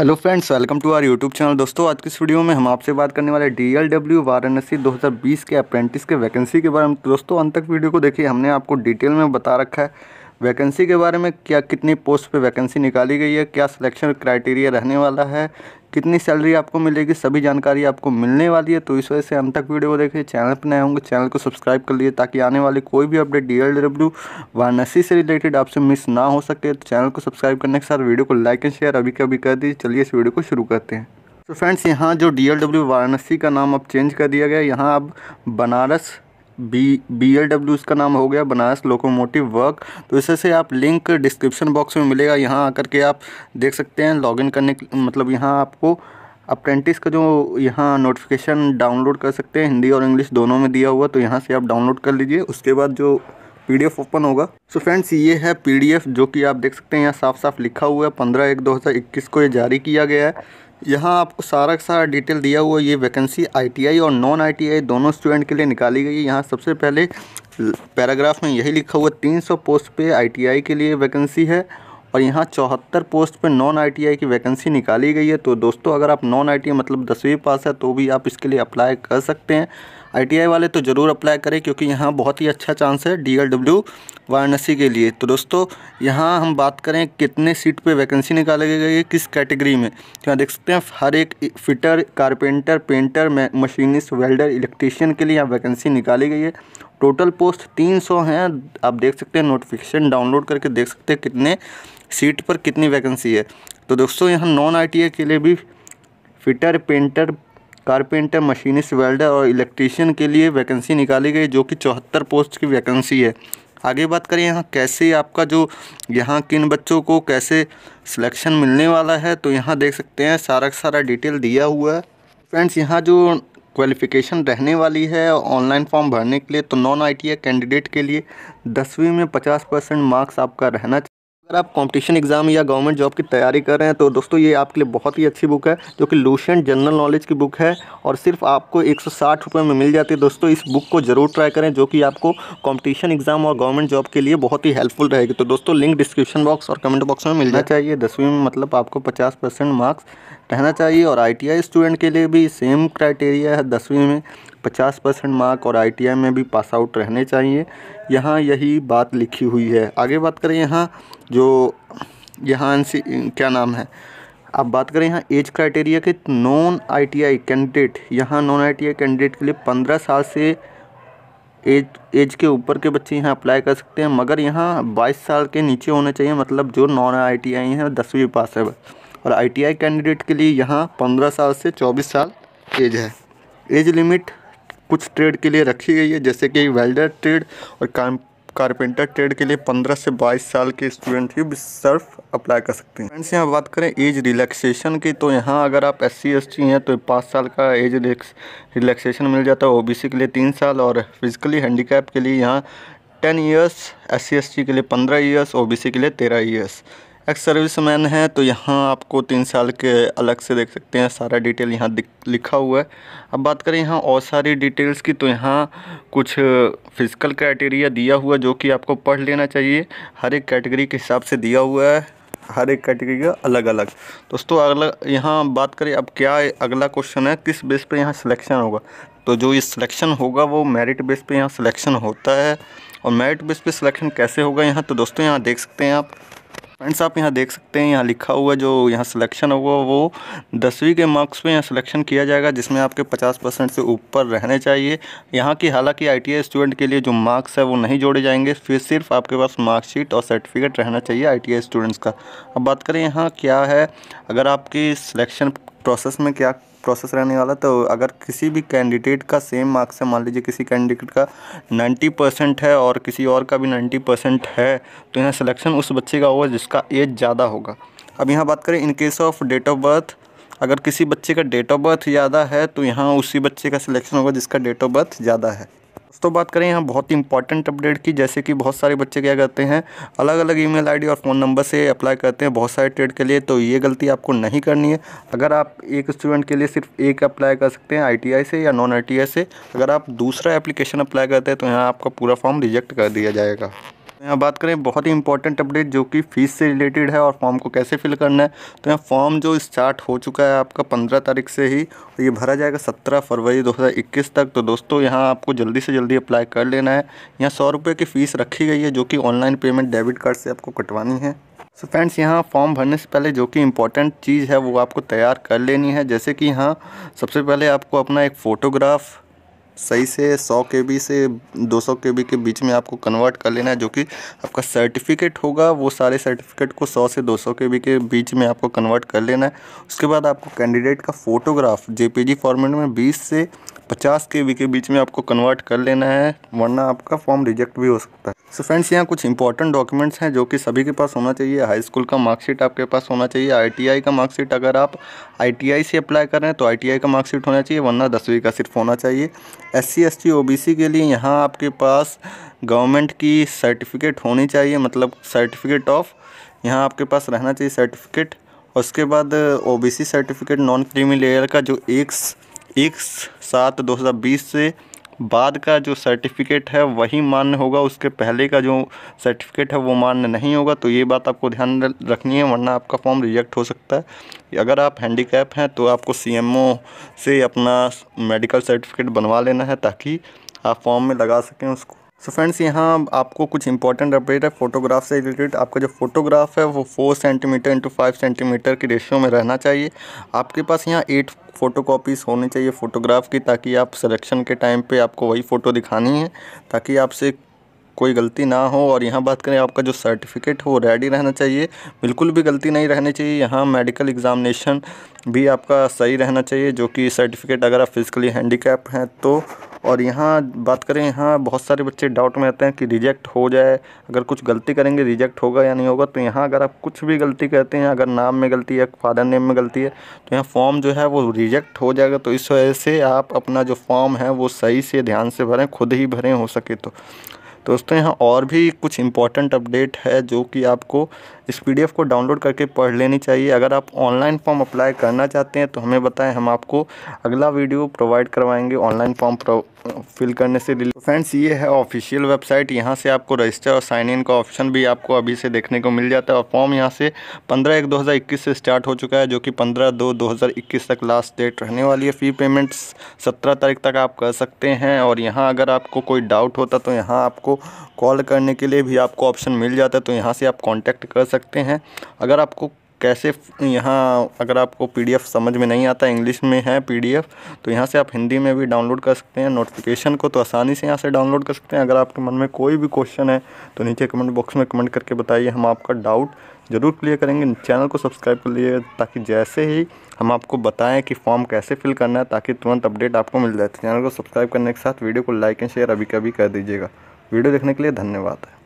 hello friends welcome to our YouTube channel दोस्तों आज की इस वीडियो में हम आपसे बात करने वाले डी एल डब्ल्यू वाराणसी दो के अप्रेंटिस के वैकेंसी के बारे में तो दोस्तों अंत तक वीडियो को देखिए हमने आपको डिटेल में बता रखा है वैकेंसी के बारे में क्या कितनी पोस्ट पे वैकेंसी निकाली गई है क्या सिलेक्शन क्राइटेरिया रहने वाला है कितनी सैलरी आपको मिलेगी सभी जानकारी आपको मिलने वाली है तो इस वजह से अंत तक वीडियो देखिए चैनल पर नए होंगे चैनल को सब्सक्राइब कर लीजिए ताकि आने वाली कोई भी update D L W Varanasi से रिलेटेड आपसे मिस ना हो सके तो चैनल को सब्सक्राइब करने के साथ वीडियो को लाइक एंड शेयर अभी कभी कर दीजिए चलिए इस वीडियो को शुरू करते हैं तो फ्रेंड्स यहाँ जो डी वाराणसी का नाम अब चेंज कर दिया गया यहाँ अब Banaras B B L W इसका नाम हो गया बनारस लोकोमोटिव वर्क तो इसे से आप लिंक डिस्क्रिप्शन बॉक्स में मिलेगा यहाँ आकर के आप देख सकते हैं लॉगिन करने मतलब यहाँ आपको अप्रेंटिस का जो यहाँ नोटिफिकेशन डाउनलोड कर सकते हैं हिंदी और इंग्लिश दोनों में दिया हुआ तो यहाँ से आप डाउनलोड कर लीजिए उसके बाद जो पीडीएफ ओपन होगा सो so फ्रेंड्स ये है पीडीएफ जो कि आप देख सकते हैं यहाँ साफ साफ लिखा हुआ है पंद्रह एक दो हज़ार इक्कीस को ये जारी किया गया है यहाँ आपको सारा का सारा डिटेल दिया हुआ ये वैकेंसी आईटीआई और नॉन आईटीआई दोनों स्टूडेंट के लिए निकाली गई है यहाँ सबसे पहले पैराग्राफ में यही लिखा हुआ 300 पोस्ट पे आईटीआई के लिए वैकेंसी है और यहाँ चौहत्तर पोस्ट पे नॉन आईटीआई की वैकेंसी निकाली गई है तो दोस्तों अगर आप नॉन आई मतलब दसवीं पास है तो भी आप इसके लिए अप्लाई कर सकते हैं आई वाले तो ज़रूर अप्लाई करें क्योंकि यहाँ बहुत ही अच्छा चांस है डी वाराणसी के लिए तो दोस्तों यहाँ हम बात करें कितने सीट पे वैकेंसी निकाली गई है किस कैटेगरी में तो यहाँ देख सकते हैं हर एक fitter carpenter painter machinist welder electrician के लिए यहाँ वैकेंसी निकाली गई है टोटल पोस्ट 300 हैं आप देख सकते हैं नोटिफिकेशन डाउनलोड करके देख सकते हैं कितने सीट पर कितनी वैकेंसी है तो दोस्तों यहाँ नॉन आई के लिए भी fitter painter carpenter machinist welder और इलेक्ट्रीशियन के लिए वैकेंसी निकाली गई जो कि चौहत्तर पोस्ट की वैकेंसी है आगे बात करें यहाँ कैसे आपका जो यहाँ किन बच्चों को कैसे सिलेक्शन मिलने वाला है तो यहाँ देख सकते हैं सारा का सारा डिटेल दिया हुआ है फ्रेंड्स यहाँ जो क्वालिफ़िकेशन रहने वाली है ऑनलाइन फॉर्म भरने के लिए तो नॉन आई कैंडिडेट के लिए दसवीं में पचास परसेंट मार्क्स आपका रहना अगर आप कंपटीशन एग्ज़ाम या गवर्नमेंट जॉब की तैयारी कर रहे हैं तो दोस्तों ये आपके लिए बहुत ही अच्छी बुक है जो कि लूशन जनरल नॉलेज की बुक है और सिर्फ आपको एक सौ में मिल जाती है दोस्तों इस बुक को ज़रूर ट्राई करें जो कि आपको कंपटीशन एग्ज़ाम और गवर्नमेंट जॉब के लिए बहुत ही हेल्पफुल रहेगी तो दोस्तों लिंक डिस्क्रिप्शन बॉक्स और कमेंट बॉक्स में मिलना चाहिए दसवीं में मतलब आपको पचास मार्क्स रहना चाहिए और आई स्टूडेंट के लिए भी सेम क्राइटेरिया है दसवीं में पचास परसेंट मार्क और आई में भी पास आउट रहने चाहिए यहाँ यही बात लिखी हुई है आगे बात करें यहाँ जो यहाँ क्या नाम है अब बात करें यहाँ एज क्राइटेरिया के नॉन आईटीआई कैंडिडेट यहाँ नॉन आईटीआई कैंडिडेट के लिए पंद्रह साल से एज एज के ऊपर के बच्चे यहाँ अप्लाई कर सकते हैं मगर यहाँ बाईस साल के नीचे होने चाहिए मतलब जो नॉन आईटीआई हैं दसवीं पास है और आईटीआई कैंडिडेट के लिए यहाँ पंद्रह साल से चौबीस साल एज है एज लिमिट कुछ ट्रेड के लिए रखी गई है जैसे कि वेल्डर ट्रेड और कारपेंटर ट्रेड के लिए 15 से 22 साल के स्टूडेंट ही सिर्फ अप्लाई कर सकते हैं फ्रेंड्स यहाँ बात करें एज रिलैक्सेशन की तो यहाँ अगर आप एस सी हैं तो पाँच साल का एज रिलैक्सेशन मिल जाता है ओबीसी के लिए तीन साल और फिजिकली हैंडीकैप के लिए यहाँ टेन ईयर्स एस सी के लिए पंद्रह ईयर्स ओ के लिए तेरह ईयर्स एक्स सर्विस मैन है तो यहाँ आपको तीन साल के अलग से देख सकते हैं सारा डिटेल यहाँ लिखा हुआ है अब बात करें यहाँ और सारी डिटेल्स की तो यहाँ कुछ फिजिकल क्राइटेरिया दिया हुआ जो कि आपको पढ़ लेना चाहिए हर एक कैटेगरी के हिसाब से दिया हुआ है हर एक कैटेगरी का अलग अलग दोस्तों अगला यहाँ बात करें अब क्या अगला क्वेश्चन है किस बेस पर यहाँ सिलेक्शन होगा तो जो ये सिलेक्शन होगा वो मेरिट बेस पर यहाँ सिलेक्शन होता है और मेरिट बेस पर सिलेक्शन कैसे होगा यहाँ तो दोस्तों यहाँ देख सकते हैं आप फ्रेंड्स आप यहाँ देख सकते हैं यहाँ लिखा हुआ जो यहाँ सिलेक्शन हुआ वो दसवीं के मार्क्स पे यहाँ सिलेक्शन किया जाएगा जिसमें आपके 50 परसेंट से ऊपर रहने चाहिए यहाँ की हालांकि आईटीआई स्टूडेंट के लिए जो मार्क्स है वो नहीं जोड़े जाएंगे फिर सिर्फ आपके पास मार्कशीट और सर्टिफिकेट रहना चाहिए आई स्टूडेंट्स का अब बात करें यहाँ क्या है अगर आपकी सिलेक्शन प्रोसेस में क्या प्रोसेस रहने वाला तो अगर किसी भी कैंडिडेट का सेम मार्क्स है मान लीजिए किसी कैंडिडेट का 90 परसेंट है और किसी और का भी 90 परसेंट है तो यहाँ सिलेक्शन उस बच्चे का होगा जिसका एज ज़्यादा होगा अब यहाँ बात करें in case of date of birth अगर किसी बच्चे का डेट ऑफ बर्थ ज़्यादा है तो यहाँ उसी बच्चे का सिलेक्शन होगा जिसका डेट ऑफ बर्थ ज़्यादा है दोस्तों बात करें यहाँ बहुत ही इंपॉर्टेंट अपडेट की जैसे कि बहुत सारे बच्चे क्या करते हैं अलग अलग ईमेल आईडी और फ़ोन नंबर से अप्लाई करते हैं बहुत सारे ट्रेड के लिए तो ये गलती आपको नहीं करनी है अगर आप एक स्टूडेंट के लिए सिर्फ एक अप्लाई कर सकते हैं आई से या नॉन आई से अगर आप दूसरा एप्लीकेशन अप्लाई करते हैं तो यहाँ आपका पूरा फॉर्म रिजेक्ट कर दिया जाएगा तो यहाँ बात करें बहुत ही इंपॉर्टेंट अपडेट जो कि फीस से रिलेटेड है और फॉर्म को कैसे फिल करना है तो यहाँ फॉर्म जो स्टार्ट हो चुका है आपका पंद्रह तारीख से ही और ये भरा जाएगा सत्रह फरवरी दो हज़ार इक्कीस तक तो दोस्तों यहाँ आपको जल्दी से जल्दी अप्लाई कर लेना है यहाँ सौ रुपये की फ़ीस रखी गई है जो कि ऑनलाइन पेमेंट डेबिट कार्ड से आपको कटवानी है सो फ्रेंड्स यहाँ फॉर्म भरने से पहले जो कि इम्पॉर्टेंट चीज़ है वो आपको तैयार कर लेनी है जैसे कि यहाँ सबसे पहले आपको अपना एक फ़ोटोग्राफ सही से सौ के बी से दो सौ के बी के बीच में आपको कन्वर्ट कर लेना है जो कि आपका सर्टिफिकेट होगा वो सारे सर्टिफिकेट को सौ से दो सौ के बी के बीच में आपको कन्वर्ट कर लेना है उसके बाद आपको कैंडिडेट का फ़ोटोग्राफ जेपीजी फॉर्मेट में बीस से पचास के के बीच में आपको कन्वर्ट कर लेना है वरना आपका फॉर्म रिजेक्ट भी हो सकता है सो फ्रेंड्स यहाँ कुछ इंपॉर्टेंट डॉक्यूमेंट्स हैं जो कि सभी के पास होना चाहिए हाई स्कूल का मार्कशीट आपके पास होना चाहिए आईटीआई का मार्कशीट अगर आप आईटीआई से अप्लाई कर रहे हैं तो आईटीआई का मार्कशीट होना चाहिए वरना दसवीं का सिर्फ होना चाहिए S C S T O B C के लिए यहाँ आपके पास गवर्नमेंट की सर्टिफिकेट होनी चाहिए मतलब सर्टिफिकेट ऑफ यहाँ आपके पास रहना चाहिए सर्टिफिकेट उसके बाद O B C certificate non creamy layer का जो एक एक सात दो हज़ार बीस से बाद का जो सर्टिफिकेट है वही मान्य होगा उसके पहले का जो सर्टिफिकेट है वो मान्य नहीं होगा तो ये बात आपको ध्यान रखनी है वरना आपका फॉर्म रिजेक्ट हो सकता है अगर आप हैंडीकैप हैं तो आपको सीएमओ से अपना मेडिकल सर्टिफिकेट बनवा लेना है ताकि आप फॉर्म में लगा सकें उसको सो फ्रेंड्स यहाँ आपको कुछ इंपॉर्टेंट अपडेट है फोटोग्राफ से रिलेटेड आपका जो फोटोग्राफ है वो four centimetre into five centimetre की रेशियो में रहना चाहिए आपके पास यहाँ एट फ़ोटो कापीज़ होनी चाहिए फ़ोटोग्राफ की ताकि आप सिलेक्शन के टाइम पे आपको वही फ़ोटो दिखानी है ताकि आपसे कोई गलती ना हो और यहाँ बात करें आपका जो सर्टिफिकेट हो रेडी रहना चाहिए बिल्कुल भी गलती नहीं रहनी चाहिए यहाँ मेडिकल एग्ज़ामिनेशन भी आपका सही रहना चाहिए जो कि सर्टिफिकेट अगर आप फिज़िकली हैंडीकैप हैं तो और यहाँ बात करें यहाँ बहुत सारे बच्चे डाउट में आते हैं कि रिजेक्ट हो जाए अगर कुछ गलती करेंगे रिजेक्ट होगा या नहीं होगा तो यहाँ अगर आप कुछ भी गलती कहते हैं अगर नाम में गलती है फादर नेम में गलती है तो यहाँ फॉर्म जो है वो रिजेक्ट हो जाएगा तो इस वजह से आप अपना जो फॉर्म है वो सही से ध्यान से भरें खुद ही भरें हो सके तो दोस्तों यहाँ और भी कुछ इंपॉर्टेंट अपडेट है जो कि आपको इस पीडीएफ को डाउनलोड करके पढ़ लेनी चाहिए अगर आप ऑनलाइन फॉर्म अप्लाई करना चाहते हैं तो हमें बताएं हम आपको अगला वीडियो प्रोवाइड करवाएंगे ऑनलाइन फॉर्म फिल करने से डिलीट फ्रेंड्स तो ये है ऑफिशियल वेबसाइट यहाँ से आपको रजिस्टर और साइन इन का ऑप्शन भी आपको अभी से देखने को मिल जाता है और फॉर्म यहाँ से 15 एक 2021 से स्टार्ट हो चुका है जो कि 15 दो 2021 तक लास्ट डेट रहने वाली है फ़ी पेमेंट्स 17 तारीख तक आप कर सकते हैं और यहाँ अगर आपको कोई डाउट होता तो यहाँ आपको कॉल करने के लिए भी आपको ऑप्शन मिल जाता है तो यहाँ से आप कॉन्टैक्ट कर सकते हैं अगर आपको कैसे यहाँ अगर आपको पीडीएफ समझ में नहीं आता इंग्लिश में है पीडीएफ तो यहाँ से आप हिंदी में भी डाउनलोड कर सकते हैं नोटिफिकेशन को तो आसानी से यहाँ से डाउनलोड कर सकते हैं अगर आपके मन में कोई भी क्वेश्चन है तो नीचे कमेंट बॉक्स में कमेंट करके बताइए हम आपका डाउट ज़रूर क्लियर करेंगे चैनल को सब्सक्राइब कर लिए ताकि जैसे ही हम आपको बताएं कि फॉर्म कैसे फिल करना है ताकि तुरंत अपडेट आपको मिल जाए तो चैनल को सब्सक्राइब करने के साथ वीडियो को लाइक एंड शेयर अभी कभी कर दीजिएगा वीडियो देखने के लिए धन्यवाद